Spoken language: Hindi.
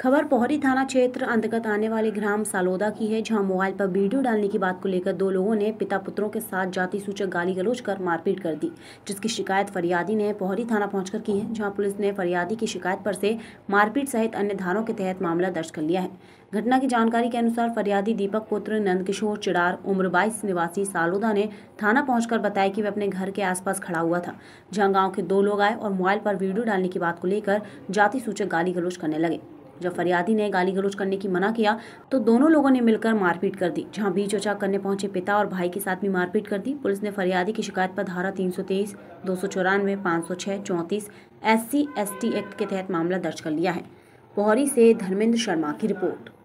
खबर पोहरी थाना क्षेत्र अंतर्गत आने वाले ग्राम सालोदा की है जहां मोबाइल पर वीडियो डालने की बात को लेकर दो लोगों ने पिता पुत्रों के साथ जाति सूचक गाली गलोच कर मारपीट कर दी जिसकी शिकायत फरियादी ने पोहरी थाना पहुंचकर की है जहां पुलिस ने फरियादी की शिकायत पर से मारपीट सहित अन्य धारों के तहत मामला दर्ज कर लिया है घटना की जानकारी के अनुसार फरियादी दीपक पुत्र नंदकिशोर चिड़ार उम्र बाईस निवासी सालोदा ने थाना पहुंचकर बताया कि वह अपने घर के आसपास खड़ा हुआ था जहां गांव के दो लोग आए और मोबाइल पर वीडियो डालने की बात को लेकर जाति सूचक गाली गलोच करने लगे जब फरियादी ने गाली गलोच करने की मना किया तो दोनों लोगों ने मिलकर मारपीट कर दी जहां बीच उचा करने पहुंचे पिता और भाई के साथ भी मारपीट कर दी पुलिस ने फरियादी की शिकायत पर धारा तीन सौ तेईस दो सौ चौरानवे पाँच सौ छः चौंतीस S C S T act के तहत मामला दर्ज कर लिया है पोहरी से धर्मेंद्र शर्मा की रिपोर्ट